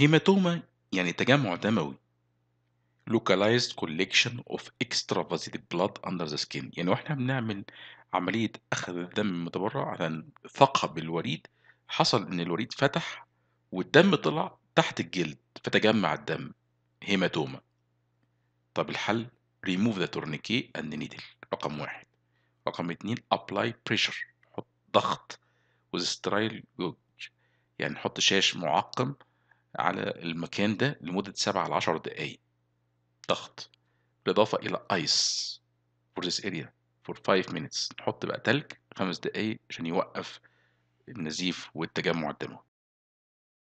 هيماتوما يعني تجمع دموي localized collection of extravasated blood under the skin يعني واحنا بنعمل عملية أخذ الدم من المتبرع عشان ثقب الوريد حصل إن الوريد فتح والدم طلع تحت الجلد فتجمع الدم هيماتوما طب الحل remove the tourniquet and needle رقم واحد رقم اتنين apply pressure حط ضغط with sterile يعني حط شاش معقم على المكان ده لمدة 7 ل 10 دقايق ضغط بالإضافة إلى ايس for this area for 5 minutes نحط بقى تلج 5 دقايق عشان يوقف النزيف والتجمع الدموي